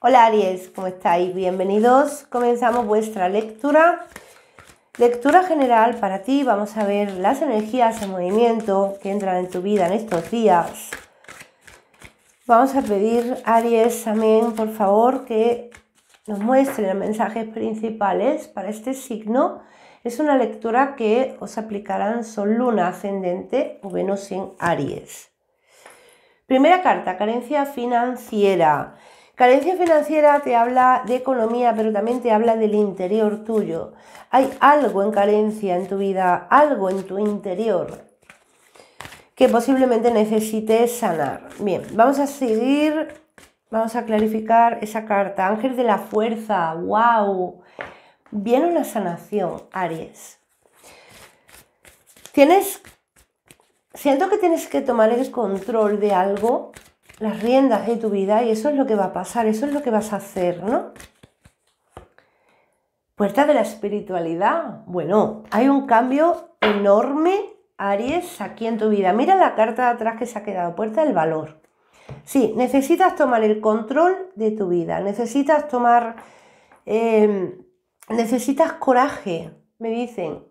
Hola Aries, ¿cómo estáis? Bienvenidos. Comenzamos vuestra lectura. Lectura general para ti. Vamos a ver las energías en movimiento que entran en tu vida en estos días. Vamos a pedir, Aries, amén, por favor, que nos muestre los mensajes principales para este signo. Es una lectura que os aplicarán Sol, Luna, Ascendente o Venus en Aries. Primera carta, carencia financiera. Carencia financiera te habla de economía, pero también te habla del interior tuyo. Hay algo en carencia en tu vida, algo en tu interior que posiblemente necesites sanar. Bien, vamos a seguir, vamos a clarificar esa carta. Ángel de la fuerza, wow. Viene una sanación, Aries. Tienes, siento que tienes que tomar el control de algo las riendas de tu vida y eso es lo que va a pasar, eso es lo que vas a hacer, ¿no? Puerta de la espiritualidad. Bueno, hay un cambio enorme, Aries, aquí en tu vida. Mira la carta de atrás que se ha quedado, puerta del valor. Sí, necesitas tomar el control de tu vida, necesitas tomar, em, necesitas coraje, me dicen,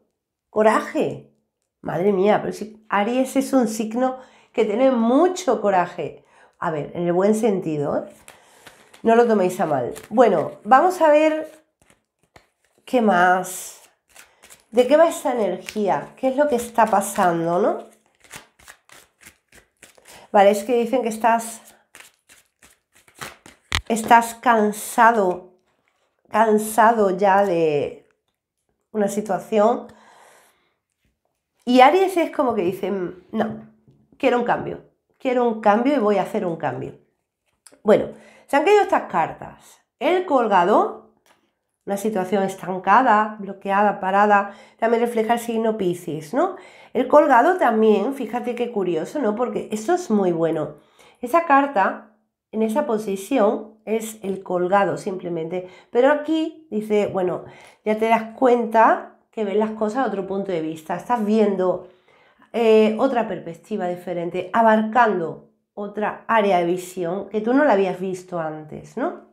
coraje. Madre mía, pero si Aries es un signo que tiene mucho coraje. A ver, en el buen sentido, No lo toméis a mal. Bueno, vamos a ver qué más. ¿De qué va esa energía? ¿Qué es lo que está pasando, no? Vale, es que dicen que estás. Estás cansado. Cansado ya de una situación. Y Aries es como que dicen, mm, no, quiero un cambio quiero un cambio y voy a hacer un cambio. Bueno, se han caído estas cartas. El colgado, una situación estancada, bloqueada, parada, también refleja el signo Piscis, ¿no? El colgado también, fíjate qué curioso, ¿no? Porque eso es muy bueno. Esa carta, en esa posición, es el colgado simplemente. Pero aquí dice, bueno, ya te das cuenta que ves las cosas a otro punto de vista, estás viendo eh, otra perspectiva diferente, abarcando otra área de visión que tú no la habías visto antes, ¿no?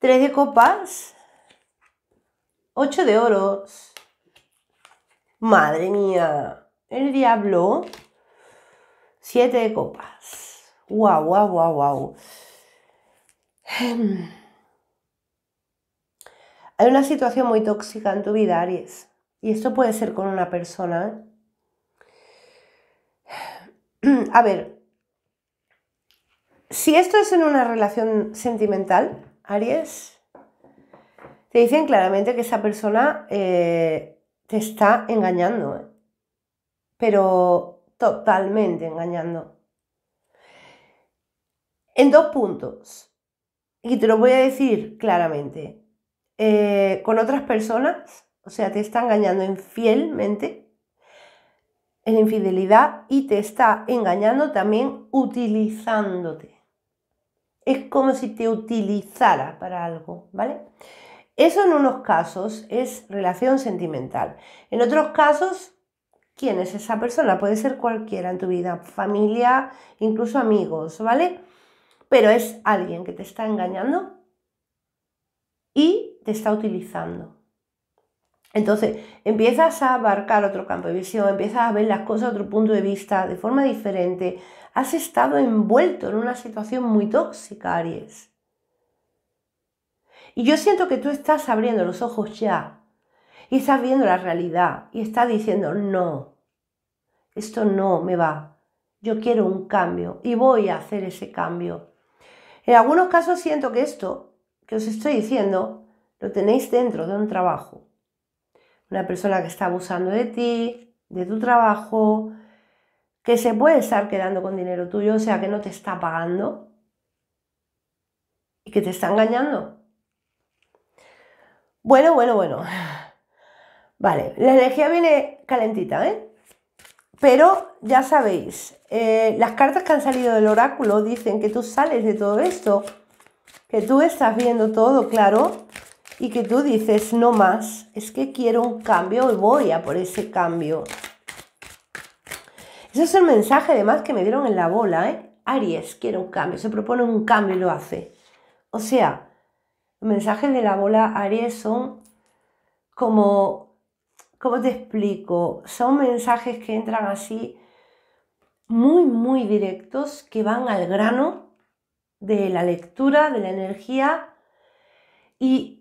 Tres de copas, ocho de oros. Madre mía, el diablo, siete de copas. Guau, guau, guau, guau. Em. Hay una situación muy tóxica en tu vida, Aries. Y esto puede ser con una persona. ¿eh? A ver, si esto es en una relación sentimental, Aries, te dicen claramente que esa persona eh, te está engañando, ¿eh? pero totalmente engañando. En dos puntos, y te lo voy a decir claramente, con otras personas o sea, te está engañando infielmente, en infidelidad, y te está engañando también utilizándote. Es como si te utilizara para algo, ¿vale? Eso en unos casos es relación sentimental. En otros casos, ¿quién es esa persona? Puede ser cualquiera en tu vida, familia, incluso amigos, ¿vale? Pero es alguien que te está engañando y te está utilizando. Entonces empiezas a abarcar otro campo de visión, empiezas a ver las cosas de otro punto de vista, de forma diferente. Has estado envuelto en una situación muy tóxica, Aries. Y yo siento que tú estás abriendo los ojos ya y estás viendo la realidad y estás diciendo, no, esto no me va, yo quiero un cambio y voy a hacer ese cambio. En algunos casos siento que esto que os estoy diciendo lo tenéis dentro de un trabajo una persona que está abusando de ti, de tu trabajo, que se puede estar quedando con dinero tuyo, o sea, que no te está pagando y que te está engañando. Bueno, bueno, bueno. Vale, la energía viene calentita, ¿eh? Pero ya sabéis, eh, las cartas que han salido del oráculo dicen que tú sales de todo esto, que tú estás viendo todo claro, y que tú dices, no más, es que quiero un cambio y voy a por ese cambio. Ese es el mensaje además que me dieron en la bola, ¿eh? Aries quiere un cambio, se propone un cambio y lo hace. O sea, mensajes de la bola Aries son como, ¿cómo te explico? Son mensajes que entran así muy, muy directos, que van al grano de la lectura, de la energía y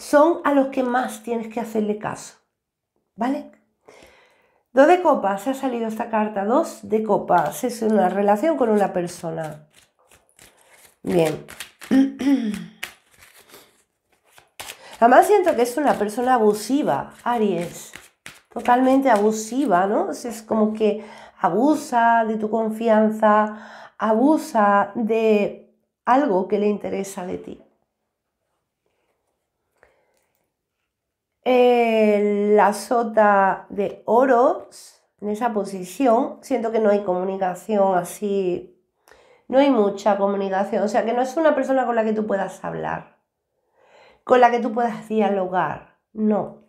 son a los que más tienes que hacerle caso. ¿Vale? Dos de copas, Se ha salido esta carta. Dos de copas, es una relación con una persona. Bien. Además siento que es una persona abusiva, Aries. Totalmente abusiva, ¿no? Es como que abusa de tu confianza, abusa de algo que le interesa de ti. Eh, la sota de oros en esa posición. Siento que no hay comunicación así, no hay mucha comunicación, o sea que no es una persona con la que tú puedas hablar, con la que tú puedas dialogar, no.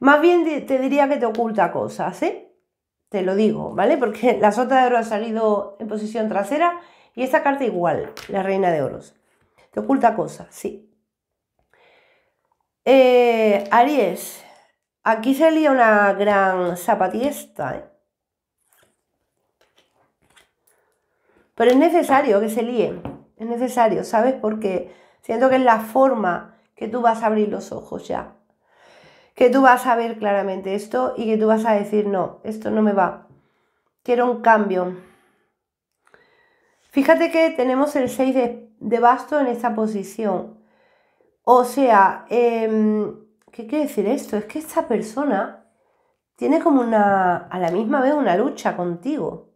Más bien te diría que te oculta cosas, ¿eh? Te lo digo, ¿vale? Porque la sota de oro ha salido en posición trasera y esta carta igual, la reina de oros. Te oculta cosas, sí. Eh, Aries, aquí se lía una gran zapatista, ¿eh? Pero es necesario que se líe es necesario, ¿sabes? Porque siento que es la forma que tú vas a abrir los ojos ya, que tú vas a ver claramente esto y que tú vas a decir, no, esto no me va, quiero un cambio. Fíjate que tenemos el 6 de, de basto en esta posición, o sea, em, ¿qué quiere decir esto? Es que esta persona tiene como una, a la misma vez, una lucha contigo.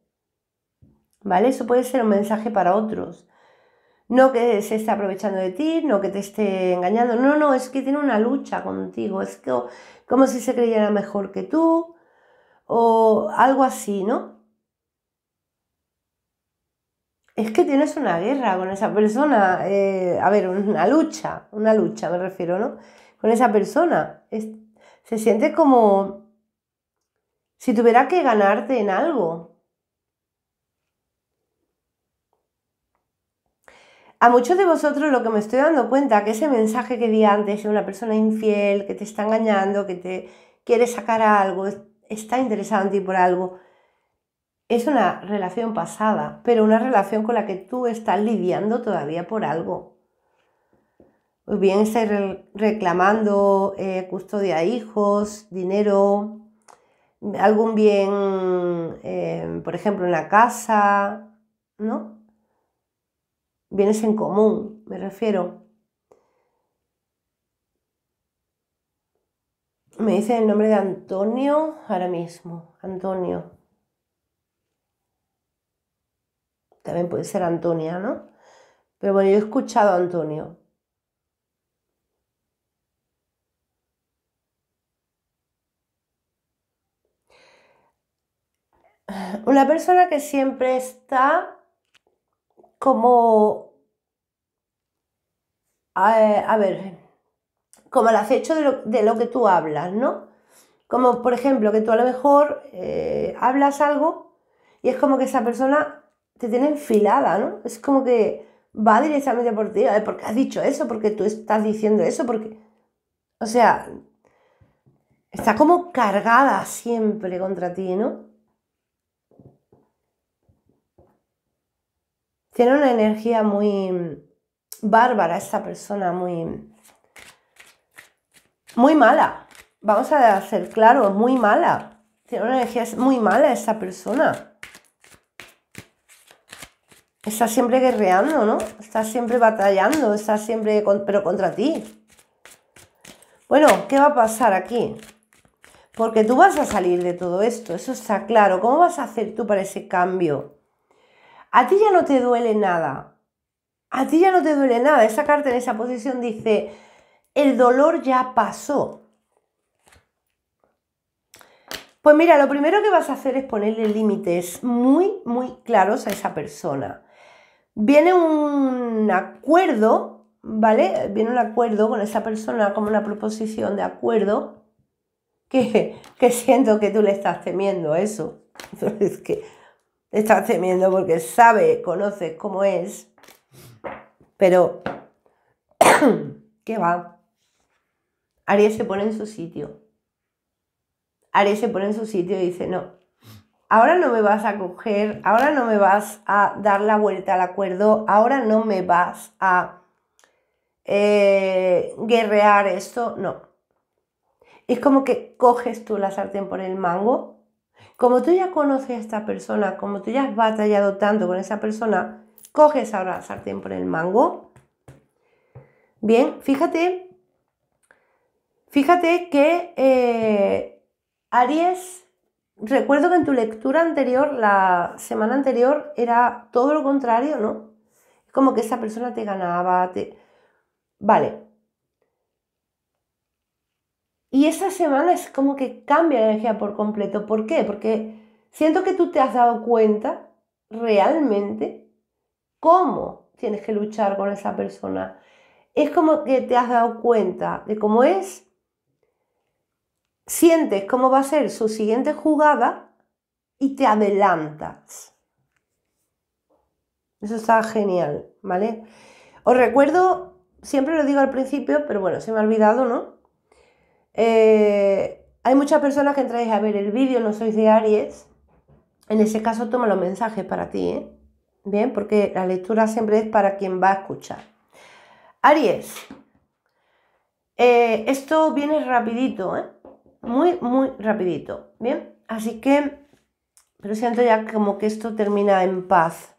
¿Vale? Eso puede ser un mensaje para otros. No que se esté aprovechando de ti, no que te esté engañando. No, no, es que tiene una lucha contigo. Es que, como si se creyera mejor que tú o algo así, ¿no? es que tienes una guerra con esa persona, eh, a ver, una lucha, una lucha me refiero, ¿no? Con esa persona. se siente como si tuviera que ganarte en algo. A muchos de vosotros lo que me estoy dando cuenta, que ese mensaje que di antes de una persona infiel, que te está engañando, que te quiere sacar algo, está interesado en ti por algo, es una relación pasada, pero una relación con la que tú estás lidiando todavía por algo. O bien estás reclamando eh, custodia a hijos, dinero, algún bien, eh, por ejemplo, una casa, ¿no? Bienes en común, me refiero. Me dice el nombre de Antonio ahora mismo. Antonio. también puede ser Antonia, ¿no? Pero bueno, yo he escuchado a Antonio. Una persona que siempre está como, a, ver, como al acecho de lo, que tú hablas, ¿no? Como por ejemplo que tú a lo mejor eh, hablas algo y es como que esa persona te tiene enfilada, ¿no? Es como que va directamente por ti, ¿por qué has dicho eso? porque tú estás diciendo eso? Porque, o sea, está como cargada siempre contra ti, ¿no? Tiene una energía muy bárbara esta persona, muy, muy mala. Vamos a hacer claro, muy mala. Tiene una energía muy mala esta persona. Estás siempre guerreando, ¿no? Estás siempre batallando, estás siempre, pero contra ti. Bueno, ¿qué va a pasar aquí? Porque tú vas a salir de todo esto, eso está claro. ¿Cómo vas a hacer tú para ese cambio? A ti ya no te duele nada. A ti ya no te duele nada. Esa carta en esa posición dice, el dolor ya pasó. Pues mira, lo primero que vas a hacer es ponerle límites muy, muy claros a esa persona viene un acuerdo, ¿vale? Viene un acuerdo con esa persona como una proposición de acuerdo que, que siento que tú le estás temiendo eso. Es que le estás temiendo porque sabe, conoce cómo es, pero ¿qué va? Aries se pone en su sitio. Aries se pone en su sitio y dice, no, ahora no me vas a coger, ahora no me vas a dar la vuelta al acuerdo, ahora no me vas a eh, guerrear esto, no. Es como que coges tú la sartén por el mango. Como tú ya conoces a esta persona, como tú ya has batallado tanto con esa persona, coges ahora la sartén por el mango. Bien, fíjate, fíjate que eh, Aries Recuerdo que en tu lectura anterior, la semana anterior, era todo lo contrario, ¿no? como que esa persona te ganaba, te... Vale. Y esa semana es como que cambia la energía por completo. ¿Por qué? Porque siento que tú te has dado cuenta realmente cómo tienes que luchar con esa persona. Es como que te has dado cuenta de cómo es, sientes cómo va a ser su siguiente jugada y te adelantas. Eso está genial, ¿vale? Os recuerdo, siempre lo digo al principio, pero bueno, se me ha olvidado, ¿no? Eh, hay muchas personas que entráis a ver el vídeo, no sois de Aries. En ese caso, toma los mensajes para ti, ¿eh? Bien, porque la lectura siempre es para quien va a escuchar. Aries, eh, esto viene rapidito, ¿eh? muy, muy rapidito, ¿bien? Así que, pero siento ya como que esto termina en paz.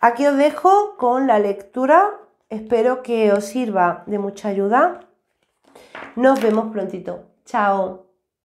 Aquí os dejo con la lectura, espero que os sirva de mucha ayuda. Nos vemos prontito. Chao.